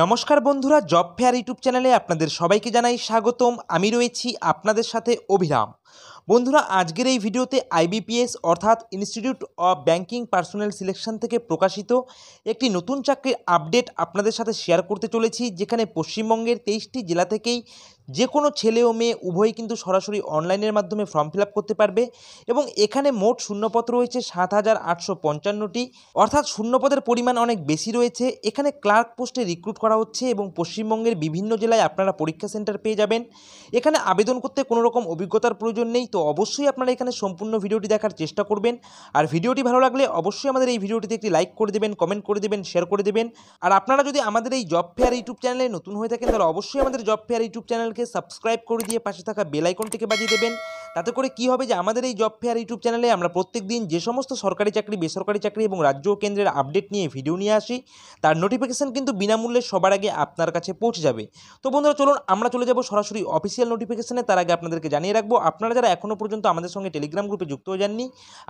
নমস্কার বন্ধুরা job fair YouTube চ্যানেলে আপনাদের সবাইকে জানাই স্বাগতম আমি রয়েছি আপনাদের সাথে অভিরাম বন্ধুরা আজকের এই ভিডিওতে আইবিপিএস অর্থাৎ institute of banking personnel selection থেকে প্রকাশিত একটি নতুন চাকরির আপডেট আপনাদের সাথে শেয়ার করতে চলেছি যেখানে পশ্চিমবঙ্গের তেইশটি জেলা থেকেই যে কোনো ছেলে ও মেয়ে উভয়ই কিন্তু সরাসরি অনলাইনের মাধ্যমে ফর্ম ফিল করতে পারবে এবং এখানে মোট শূন্যপত্র রয়েছে সাত হাজার আটশো পঞ্চান্নটি অর্থাৎ শূন্যপদের পরিমাণ অনেক বেশি রয়েছে এখানে ক্লার্ক পোস্টে রিক্রুট করা হচ্ছে এবং পশ্চিমবঙ্গের বিভিন্ন জেলায় আপনারা পরীক্ষা সেন্টার পেয়ে যাবেন এখানে আবেদন করতে কোনো রকম অভিজ্ঞতার প্রয়োজন নেই তো অবশ্যই আপনারা এখানে সম্পূর্ণ ভিডিওটি দেখার চেষ্টা করবেন আর ভিডিওটি ভালো লাগলে অবশ্যই আমাদের এই ভিডিওটিতে একটি লাইক করে দেবেন কমেন্ট করে দেবেন শেয়ার করে দেবেন আর আপনারা যদি আমাদের এই জব ফেয়ার ইউটিউব চ্যানেলে নতুন হয়ে থাকেন তাহলে অবশ্যই আমাদের জব ফেয়ার ইউটিউব চ্যানেলকে সাবস্ক্রাইব করে দিয়ে পাশে থাকা বেলাইকনটিকে বাজিয়ে দেবেন তাতে করে কি হবে যে আমাদের এই জব ফেয়ার ইউটিউব চ্যানেলে আমরা প্রত্যেক দিন যে সমস্ত সরকারি চাকরি বেসরকারি চাকরি এবং রাজ্য কেন্দ্রের আপডেট নিয়ে ভিডিও নিয়ে আসি তার নোটিফিকেশান কিন্তু বিনামূল্যে সবার আগে আপনার কাছে পৌঁছে যাবে তো বন্ধুরা চলুন আমরা চলে যাব সরাসরি অফিসিয়াল নোটিফিকেশানে তার আগে আপনাদেরকে জানিয়ে রাখবো আপনারা যারা এখনও পর্যন্ত আমাদের সঙ্গে টেলিগ্রাম গ্রুপে যুক্ত হয়ে যাননি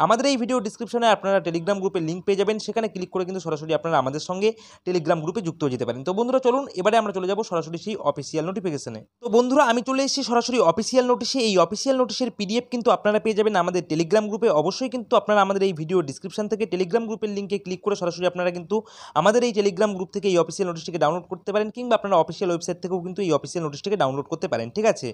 আমাদের এই ভিডিও ডিসক্রিপশনে আপনারা টেলিগ্রাম গ্রুপে লিঙ্ক পেয়ে যাবেন সেখানে ক্লিক করে কিন্তু সরাসরি আপনারা আমাদের সঙ্গে টেলিগ্রাম গ্রুপে যুক্ত হয়ে যেতে পারেন তো বন্ধুরা চলুন এবারে আমরা চলে যাব সরাসরি সেই অফিসিয়াল নোটিফিকেশানে তো বন্ধুরা আমি চলে এসেছি সরাসরি অফিসিয়াল নোটিশে এই অফিসিয়াল নোটিশের পিডিএফ কিন্তু আপনারা পেয়ে যাবেন আমাদের টেলিগ্রাম গ্রুপে অবশ্যই কিন্তু আপনারা আমাদের এই ভিডিও ডিসক্রিপশন থেকে টেলিগ্রাম গ্রুপের লিঙ্কে ক্লিক করে সরাসরি আপনারা কিন্তু আমাদের এই টেলিগ্রাম গ্রুপ থেকে এই অফিসিয়াল নোটিশটিকে ডাউনলোড করতে পারেন কিংবা আপনারা অফিসিয়াল ওয়েবসাইট থেকেও কিন্তু এই অফিসিয়াল নোটিশটিকে ডাউনলোড করতে পারেন ঠিক আছে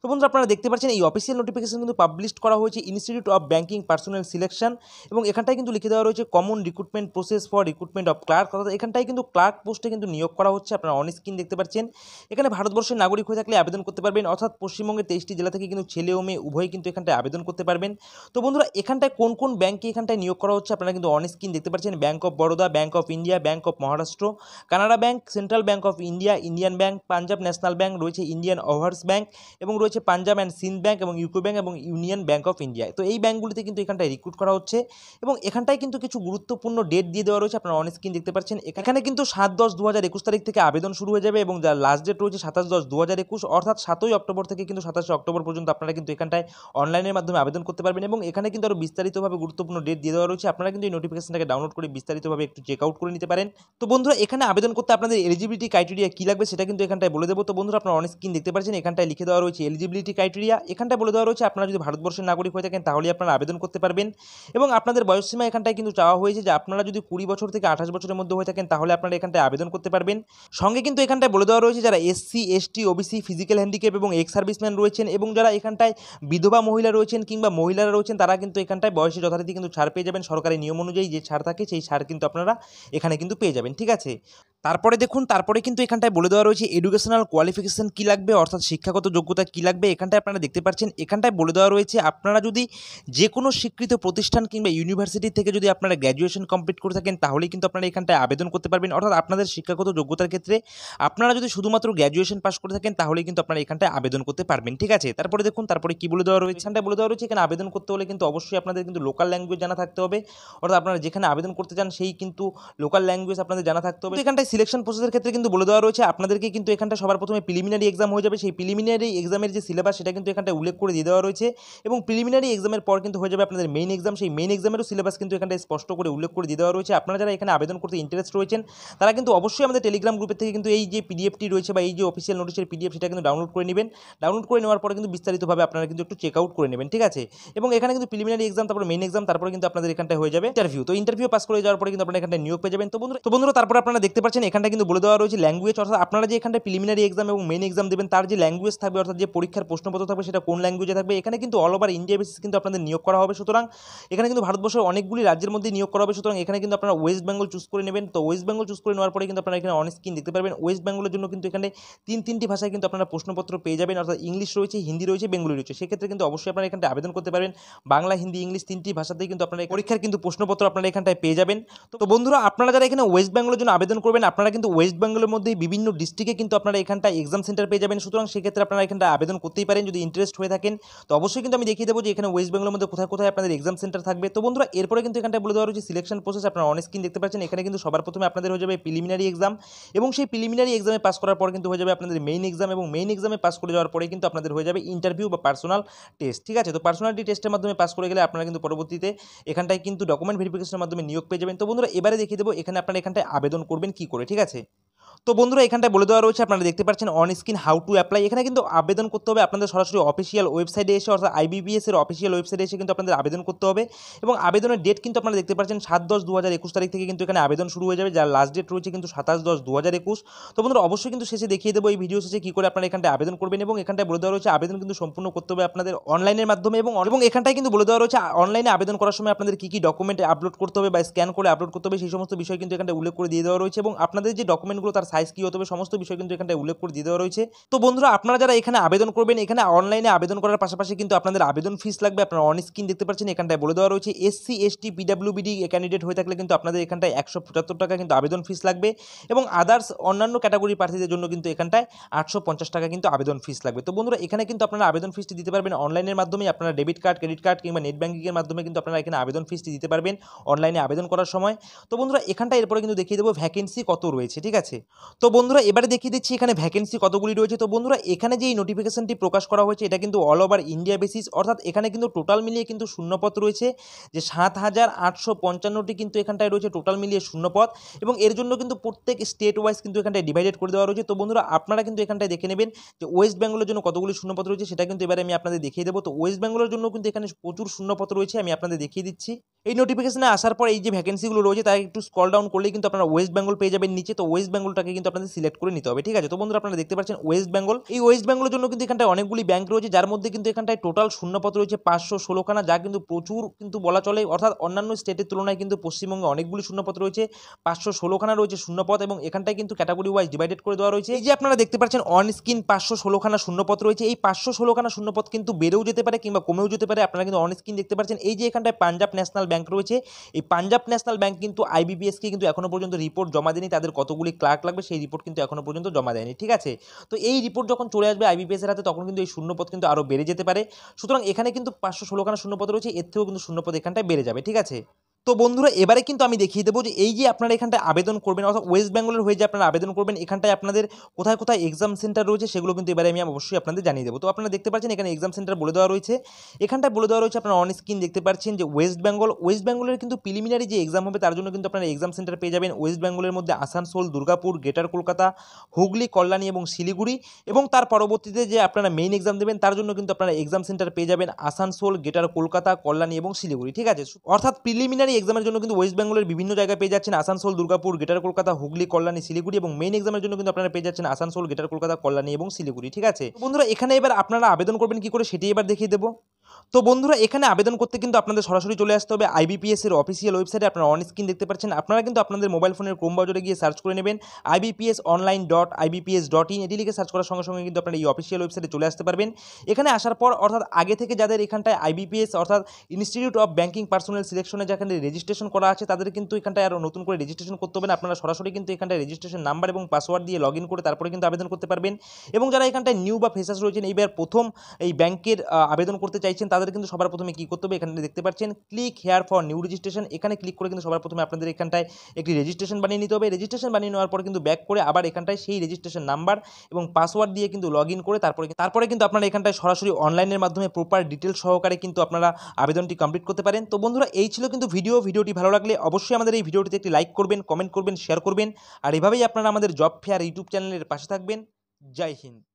তো বন্ধুরা আপনারা দেখতে পাচ্ছেন এই অফিসিয়াল নোটিফিকেশন কিন্তু পাবলিশ করা হয়েছে institute of banking personnel selection এবং এখানটায় কিন্তু লিখে দেওয়া রয়েছে common recruitment process for recruitment of clerk অর্থাৎ এখানটায় কিন্তু ক্লার্ক পোস্টে কিন্তু নিয়োগ করা হচ্ছে আপনারা অন স্ক্রিন দেখতে পাচ্ছেন এখানে ভারতবর্ষের নাগরিক হয়ে থাকলে আবেদন করতে পারবেন অর্থাৎ পশ্চিমবঙ্গের তেইশটি জেলা থেকে কিন্তু ছেলে ও মেয়ে উভয় হয়ে কিন্তু এখানটায় আবেদন করতে পারবেন তো বন্ধুরা এখানটায় কোন কোন ব্যাঙ্কে এখানটায় নিয়োগ করা হচ্ছে আপনারা কিন্তু অন স্ক্রিন দেখতে পাচ্ছেন bank of Baroda bank of India bank of Maharashtra Canara bank central bank of India Indian bank Punjab national bank রয়েছে ইন্ডিয়ান ওভার্স ব্যাঙ্ক এবং রয়েছে পাঞ্জাব অ্যান্ড সিন্ধ ব্যাঙ্ক এবং ইউকো ব্যাঙ্ক এবং ইউনিয়ন ব্যাঙ্ক অফ ইন্ডিয়া তো এই ব্যাঙ্কগুলিতে কিন্তু এখানটায় রিক্রুট করা হচ্ছে এবং এখানটায় কিন্তু কিছু গুরুত্বপূর্ণ ডেট দিয়ে দেওয়া রয়েছে আপনারা অন স্ক্রিন দেখতে পাচ্ছেন এখানে কিন্তু সাত দশ দু তারিখ থেকে আবেদন শুরু হয়ে যাবে এবং যার লাস্ট ডেট রয়েছে সাতাশ দশ দু অর্থাৎ সাতই অক্টোবর থেকে কিন্তু সাতাশে অক্টোবর পর্যন্ত আপনারা কিন্তু এখানটায় অনলাইনের মাধ্যমে আবেদন করতে পারবেন এবং এখানে কিন্তু আরও বিস্তারিতভাবে গুরুত্বপূর্ণ ডেট দিয়ে দেওয়া রয়েছে আপনারা কিন্তু এই নোটিফিকেশনটাকে ডাউনলোড করে বিস্তারিতভাবে একটু চেক আউট করে নিতে পারেন তো বন্ধুরা এখানে আবেদন করতে আপনাদের এলিজিবিলিটি ক্রাইটেরিয়া কী লাগবে সেটা কিন্তু এখানটায় বলে দেবো তো বন্ধুরা আপনারা অনেক স্ক্রিন দেখতে পাচ্ছেন এখানটায় লিখে দেওয়া রয়েছে এলিজিবিলিটি ক্রাইটেরিয়া এখানটায় বলে দেওয়া রয়েছে আপনারা যদি ভারতবর্ষের নাগরিক হয়ে থাকেন তাহলে আপনারা আবেদন করতে পারবেন এবং আপনাদের বয়সসীমা এখানটায় কিন্তু চাওয়া হয়েছে যে আপনারা যদি কুড়ি বছর থেকে আঠাশ বছরের মধ্যে হয়ে থাকেন তাহলে আপনারা এখানটায় আবেদন করতে পারবেন সঙ্গে কিন্তু এখানটায় বলে দেওয়া রয়েছে যারা SC ST OBC physical handicap এবং এক্স সার্ভিসম্যান রয়েছেন এবং যারা এখানটায় বিধবা মহিলা রয়েছেন কিংবা মহিলারা রয়েছেন তারা কিন্তু এখানটায় বয়সে যথারীতি কিন্তু ছাড় পেয়ে যাবেন সরকারি নিয়ম অনুযায়ী যে ছাড় থাকে সেই ছাড় কিন্তু আপনারা এখানে কিন্তু পেয়ে যাবেন ঠিক আছে তারপরে দেখুন তারপরে কিন্তু এখানটায় বলে দেওয়া রয়েছে এডুকেশনাল কোয়ালিফিকেশান কী লাগবে অর্থাৎ শিক্ষাগত যোগ্যতা কী লাগবে এখানটায় আপনারা দেখতে পাচ্ছেন এখানটায় বলে দেওয়া রয়েছে আপনারা যদি যে কোনো স্বীকৃত প্রতিষ্ঠান কিংবা ইউনিভার্সিটি থেকে যদি আপনারা গ্র্যাজুয়েশন কমপ্লিট করে থাকেন তাহলেই কিন্তু আপনারা এখানটায় আবেদন করতে পারবেন অর্থাৎ আপনাদের শিক্ষাগত যোগ্যতার ক্ষেত্রে আপনারা যদি শুধুমাত্র গ্র্যাজুয়েশন পাস করে থাকেন তাহলে কিন্তু আপনারা এখানটায় আবেদন করতে পারবেন ঠিক আছে তারপরে দেখুন তারপরে কী বলে দেওয়া রয়েছে এখানটা বলে দেওয়া রয়েছে এখানে আবেদন করতে হলে কিন্তু অবশ্যই আপনাদের কিন্তু লোকাল ল্যাঙ্গুয়েজ জানা থাকতে হবে অর্থাৎ আপনারা যেখানে আবেদন করতে চান সেই কিন্তু লোকাল ল্যাঙ্গুয়েজ আপনাদের জানা থাকতে হবে এখানটায় সিলেকশন প্রসেসের ক্ষেত্রে কিন্তু বলে দেওয়া রয়েছে আপনাদেরকে কিন্তু এখানটা সবার প্রথমে প্রিলিমিনারি এক্সাম হয়ে যাবে সেই প্রিলিমিনারি এক্সামের যে সিলেবাস সেটা কিন্তু এখানটা উল্লেখ করে দিয়ে দেওয়া রয়েছে এবং প্রিলিমিনারি এক্সামের পর কিন্তু হয়ে যাবে আপনাদের মেইন এক্সাম সেই মেইন এক্সামেরও সিলেবাস কিন্তু এখানটায় স্পষ্ট করে উল্লেখ করে দিয়ে দেওয়া রয়েছে আপনারা যারা এখানে আবেদন করতে ইন্টারেস্ট রয়েছেন তারা কিন্তু অবশ্যই আমাদের টেলিগ্রাম গ্রুপের থেকে কিন্তু এই যে পিডিএফটি রয়েছে বা এই যে অফিসিয়াল নোটিশের পিডিএফ সেটা কিন্তু ডাউনলোড করে নেবেন ডাউনলোড করে নেওয়ার পর কিন্তু বিস্তারিতভাবে আপনারা কিন্তু একটু একটু চেক আউট করে নেবেন ঠিক আছে এবং এখানে কিন্তু প্রিলিমিনারি এক্সাম তারপর মেন এক্সাম তারপরে কিন্তু আপনাদের এখানটা হয়ে যাবে ইন্টারভিউ তো ইন্টারভিউ পাস করে যাওয়ার পরে কিন্তু আপনারা এখানটা নিয়োগ পেয়ে যাবেন তো বন্ধু তো বন্ধু তারপরে আপনারা দেখতে পাচ্ছেন এখানটা কিন্তু বলে দেওয়া রয়েছে ল্যাঙ্গুয়েজ অর্থাৎ আপনারা যে এখানটা প্রিলিমিনারি এক্সাম এবং মেন এক্সাম দেবেন তার যে ল্যাঙ্গুয়েজ থাকবে অর্থাৎ যে পরীক্ষার প্রশ্নপত্র থাকবে সেটা কোন ল্যাঙ্গুয়েজে থাকবে এখানে কিন্তু অল ওভার ইন্ডিয়া বেসিস কিন্তু আপনাদের নিয়োগ করা হবে সুতরাং এখানে কিন্তু ভারতবর্ষের অনেকগুলি রাজ্যের মধ্যে নিয়োগ করা হবে সুতরাং এখানে কিন্তু আপনারা ওয়েস্ট বেঙ্গল চুজ করে নেবেন তো ওয়েস্ট বেঙ্গল চুজ করে নেওয়ার পরে কিন্তু আপনারা এখানে অনেক স্ক্রিন দেখতে পারবেন ওয়েস্ট বেঙ্গলের জন্য কিন্তু এখানে তিন তিনটি ভাষায় কিন্তু আপনারা প্রশ্নপত্র পেয়ে যাবেন অর্থাৎ ইংলিশ রয়েছে হিন্দি রয়েছে বেঙ্গলি রয়েছে সেক্ষেত্রে ক্ষেত্রে কিন্তু অবশ্যই আপনারা এখানটা আবেদন করতে পারবেন বাংলা হিন্দি ইংলিশ তিনটি ভাষাতেই কিন্তু আপনারা পরীক্ষার কিন্তু প্রশ্নপত্র আপনারা এখানটায় পেয়ে যাবেন তো বন্ধুরা আপনারা যারা এখানে ওয়েস্ট বেঙ্গলের জন্য আবেদন করবেন আপনারা কিন্তু ওয়েস্ট বেঙ্গলের মধ্যে বিভিন্ন ডিস্ট্রিক্টে কিন্তু আপনারা এখানটায় এক্সাম সেন্টার পেয়ে যাবেন সুতরাং সেক্ষেত্রে আপনারা এখানটা আবেদন করতেই পারেন যদি ইন্টারেস্ট হয়ে থাকেন তো অবশ্যই কিন্তু আমি দেখিয়ে দেবো যে এখানে ওয়েস্ট বেঙ্গলের মধ্যে কোথায় কোথায় আপনাদের এক্সাম সেন্টার থাকবে তো বন্ধুরা এরপরে কিন্তু এখানটা বলে দেওয়া রয়েছে সিলেকশন প্রসেস আপনারা অনেক স্ক্রিন দেখতে পাচ্ছেন এখানে কিন্তু সবার প্রথমে আপনাদের হয়ে যাবে প্রিলিমিনারি এক্সাম এবং সেই প্রিলিমিনারি এক্সামে পাস করার পর কিন্তু হয়ে যাবে আপনাদের মেইন এক্সাম এবং মেইন এক্সামে পাস করে যাওয়ার পরে কিন্তু আপনাদের হয়ে যাবে ইন্টারভিউ বা পার্সোনাল টেস্ট ঠিক আছে তো পার্সোনালিটি টেস্টের মাধ্যমে পাস করে গেলে আপনারা কিন্তু পরবর্তীতে এখানটায় কিন্তু ডকুমেন্ট ভেরিফিকেশনের মাধ্যমে নিয়োগ পেয়ে যাবেন তো বন্ধুরা এবারে দেখিয়ে দেবো এখানে আপনারা এখানটায় আবেদন করবেন কি করে ঠিক আছে তো বন্ধুরা এখানটায় বলে দেওয়া রয়েছে আপনারা দেখতে পাচ্ছেন on screen how to apply এখানে কিন্তু আবেদন করতে হবে আপনাদের সরাসরি অফিসিয়াল ওয়েবসাইটে এসে অর্থাৎ আইবিবিএস এর অফিসিয়াল ওয়েবসাইটে এসে কিন্তু আপনাদের আবেদন করতে হবে এবং আবেদনের ডেট কিন্তু আপনারা দেখতে পাচ্ছেন সাত দশ দু তারিখ থেকে কিন্তু এখানে আবেদন শুরু হয়ে যাবে যার লাস্ট ডেট রয়েছে কিন্তু সাতাশ দশ দু তো বন্ধুরা অবশ্যই কিন্তু শেষে দেখিয়ে দেবো এই ভিডিও শেষে কী করে আপনারা এখানটা আবেদন করবেন এবং এখানটা বলে দেওয়া রয়েছে আবেদন কিন্তু সম্পূর্ণ করতে হবে আপনাদের অনলাইনের মাধ্যমে এবং এবং এখানটায় কিন্তু বলে দেওয়া রয়েছে অনলাইনে আবেদন করার সময় আপনাদের কী কী ডকুমেন্ট আপলোড করতে হবে বা স্ক্যান করে আপলোড করতে হবে সেই সমস্ত বিষয় কিন্তু এখানটা উল্লেখ করে দিয়ে দেওয়া রয়েছে এবং আপনাদের যে ডকুমেন্টগুলো তার সাইজ কী হতে হবে সমস্ত বিষয় কিন্তু এখানটা উল্লেখ করে দিয়ে দেওয়া রয়েছে তো বন্ধুরা আপনারা যারা এখানে আবেদন করবেন এখানে অনলাইনে আবেদন করার পাশাপাশি কিন্তু আপনাদের আবেদন ফিস লাগবে আপনারা অন স্ক্রিন দেখতে পাচ্ছেন এখানটায় বলে দেওয়া রয়েছে এসসি এসটি পিডাব্লিউবিডি ক্যান্ডিডেট হয়ে থাকলে কিন্তু আপনাদের এখানটায় একশো পঁচাত্তর টাকা কিন্তু আবেদন ফিস লাগবে এবং আদার্স অন্যান্য ক্যাটাগরি প্রার্থীদের জন্য কিন্তু এখানটায় আটশো পঞ্চাশ টাকা কিন্তু আবেদন ফিস লাগবে তো বন্ধুরা এখানে কিন্তু আপনারা আবেদন ফিসটি দিতে পারবেন অনলাইনের মাধ্যমে আপনারা ডেবিট কার্ড ক্রেডিট কার্ড কিংবা নেট ব্যাঙ্কিংয়ের মাধ্যমে কিন্তু আপনারা এখানে আবেদন ফিসটি দিতে পারবেন অনলাইনে আবেদন করার সময় তো বন্ধুরা এখানটা এরপরে কিন্তু দেখিয়ে দেবো ভ্যাকেন্সি কত রয়েছে ঠিক আছে তো বন্ধুরা এবারে দেখিয়ে দিচ্ছি এখানে ভ্যাকেন্সি কতগুলি রয়েছে তো বন্ধুরা এখানে যে এই নোটিফিকেশনটি প্রকাশ করা হয়েছে এটা কিন্তু অল ওভার ইন্ডিয়া বেসিস অর্থাৎ এখানে কিন্তু টোটাল মিলিয়ে কিন্তু শূন্যপথ রয়েছে যে সাত হাজার আটশো পঞ্চান্নটি কিন্তু এখানটায় রয়েছে টোটাল মিলিয়ে শূন্যপথ এবং এর জন্য কিন্তু প্রত্যেক স্টেট ওয়াইজ কিন্তু এখানটায় ডিভাইডেড করে দেওয়া রয়েছে তো বন্ধুরা আপনারা কিন্তু এখানটায় দেখে নেবেন যে ওয়েস্ট বেঙ্গলের জন্য কতগুলি শূন্যপথ রয়েছে সেটা কিন্তু এবারে আমি আপনাদের দেখিয়ে দেবো তো ওয়েস্ট বেঙ্গলের জন্য কিন্তু এখানে প্রচুর শূন্যপথ রয়েছে আমি আপনাদের দেখিয়ে দিচ্ছি এই নোটিফিকেশানে আসার পর এই যে ভ্যাকেন্সিগুলো রয়েছে তাই একটু স্কল ডাউন করলেই কিন্তু আপনারা ওয়েস্ট বেঙ্গল পেয়ে যাবেন নিচে তো ওয়েস্ট বেঙ্গলটাকে কিন্তু আপনাদের সিলেক্ট করে নিতে হবে ঠিক আছে তো বন্ধুরা আপনারা দেখতে পাচ্ছেন ওয়েস্ট বেঙ্গল এই ওয়েস্ট বেঙ্গলের জন্য কিন্তু এখানটায় অনেকগুলি ব্যাংক রয়েছে যার মধ্যে কিন্তু এখানটায় টোটাল শূন্যপত্র রয়েছে পাঁচশো ষোলোখানা যা কিন্তু প্রচুর কিন্তু বলা চলে অর্থাৎ অন্যান্য স্টেটের তুলনায় কিন্তু পশ্চিমবঙ্গে অনেকগুলি শূন্যপদ রয়েছে পাঁচশো ষোলোখানা রয়েছে শূন্যপথ এবং এখানটায় কিন্তু ক্যাটাগরি ওয়াইজ ডিভাইডেড করে দেওয়া রয়েছে এই যে আপনারা দেখতে পাচ্ছেন অন স্ক্রিন পাঁচশো ষোলোখানা শূন্যপদ রয়েছে এই পাঁচশো ষোলোখানা শূন্যপথ কিন্তু বেড়েও যেতে পারে কিংবা কমেও যেতে পারে আপনারা কিন্তু অন স্ক্রিন দেখতে পাচ্ছেন এই যে এখানটায় পাঞ্জাব ন্যাশনাল ব্যাংক রয়েছে এই পাঞ্জাব ন্যাশনাল ব্যাংক কিন্তু আইবিপিএসকে কিন্তু এখনও পর্যন্ত রিপোর্ট জমা দেয়নি তাদের কতগুলি ক্লার্ক লাগবে সেই রিপোর্ট কিন্তু এখনও পর্যন্ত জমা দেয়নি ঠিক আছে তো এই রিপোর্ট যখন চলে আসবে এর হাতে তখন কিন্তু এই শূন্যপদ কিন্তু আরও বেড়ে যেতে পারে সুতরাং এখানে কিন্তু পাঁচশো ষোলোখানা শূন্যপদ রয়েছে এর থেকেও কিন্তু শূন্যপদ এখানটায় বেড়ে যাবে ঠিক আছে তো বন্ধুরা এবারে কিন্তু আমি দেখিয়ে দেবো যে এই যে আপনারা এখানটায় আবেদন করবেন অর্থাৎ ওয়েস্ট বেঙ্গলের হয়ে যে আপনারা আবেদন করবেন এখানটায় আপনাদের কোথায় কোথায় এক্সাম সেন্টার রয়েছে সেগুলো কিন্তু এবারে আমি অবশ্যই আপনাদের জানিয়ে দেবো তো আপনারা দেখতে পাচ্ছেন এখানে এক্সাম সেন্টার বলে দেওয়া রয়েছে এখানটায় বলে দেওয়া রয়েছে আপনারা অন স্ক্রিন দেখতে পাচ্ছেন যে ওয়েস্ট বেঙ্গল ওয়েস্ট বেঙ্গলের কিন্তু প্রিলিমিনারি যে এক্সাম হবে তার জন্য কিন্তু আপনারা এক্সাম সেন্টার পেয়ে যাবেন ওয়েস্ট বেঙ্গলের মধ্যে আসানসোল দুর্গাপুর গ্রেটার কলকাতা হুগলি কল্যাণী এবং শিলিগুড়ি এবং তার পরবর্তীতে যে আপনারা মেইন এক্সাম দেবেন তার জন্য কিন্তু আপনারা এক্সাম সেন্টার পেয়ে যাবেন আসানসোল গ্রেটার কলকাতা কল্যাণী এবং শিলিগুড়ি ঠিক আছে অর্থাৎ প্রিলিমিনারি এই এক্সামের জন্য কিন্তু ওয়েস্ট বেঙ্গলের বিভিন্ন জায়গায় পেয়ে যাচ্ছেন আসানসোল দুর্গাপুর গেটার কলকাতা হুগলি কল্যাণী শিলিগুড়ি এবং মেইন এক্সামের জন্য কিন্তু আপনারা পেয়ে যাচ্ছেন আসানসোল গেটার কলকাতা কল্যাণী এবং শিলিগুড়ি ঠিক আছে বন্ধুরা এখানে এবার আপনারা আবেদন করবেন কি করে সেটি এবার দেখিয়ে দেবো তো বন্ধুরা এখানে আবেদন করতে কিন্তু আপনাদের সরাসরি চলে আসতে হবে আইবিপিএসের অফিসিয়াল ওয়েবসাইটে আপনারা অন স্ক্রিন দেখতে পাচ্ছেন আপনারা কিন্তু আপনাদের মোবাইল ফোনের ক্রোম বাজারে গিয়ে সার্চ করে নেবেন IBPS online dot IBPS dot in এটি লিখে সার্চ করার সঙ্গে সঙ্গে কিন্তু আপনারা এই অফিসিয়াল ওয়েবসাইটে চলে আসতে পারবেন এখানে আসার পর অর্থাৎ আগে থেকে যাদের এখানটায় আইবিপিএস অর্থাৎ ইনস্টিটিউট অফ ব্যাঙ্কিং পার্সোনাল সিলেকশনে যেখানে রেজিস্ট্রেশন করা আছে তাদের কিন্তু এখানটায় আরও নতুন করে রেজিস্ট্রেশন করতে হবে না আপনারা সরাসরি কিন্তু এখানটায় রেজিস্ট্রেশন নাম্বার এবং পাসওয়ার্ড দিয়ে লগ করে তারপরে কিন্তু আবেদন করতে পারবেন এবং যারা এখানটায় নিউ বা ফেসাস রয়েছেন এইবার প্রথম এই ব্যাংকের আবেদন করতে চাইছেন তাদের আপনাদের কিন্তু সবার প্রথমে কী করতে হবে এখানে দেখতে পাচ্ছেন click here for new registration এখানে ক্লিক করে কিন্তু সবার প্রথমে আপনাদের এখানটায় একটি রেজিস্ট্রেশন বানিয়ে নিতে হবে রেজিস্ট্রেশন বানিয়ে নেওয়ার পর কিন্তু ব্যাক করে আবার এখানটায় সেই রেজিস্ট্রেশন নাম্বার এবং পাসওয়ার্ড দিয়ে কিন্তু লগ করে তারপরে তারপরে কিন্তু আপনারা এখানটায় সরাসরি অনলাইনের মাধ্যমে প্রপার ডিটেলস সহকারে কিন্তু আপনারা আবেদনটি কমপ্লিট করতে পারেন তো বন্ধুরা এই ছিল কিন্তু ভিডিও ভিডিওটি ভালো লাগলে অবশ্যই আমাদের এই ভিডিওটিতে একটি লাইক করবেন কমেন্ট করবেন শেয়ার করবেন আর এভাবেই আপনারা আমাদের জব ফেয়ার ইউটিউব চ্যানেলের পাশে থাকবেন জয় হিন্দ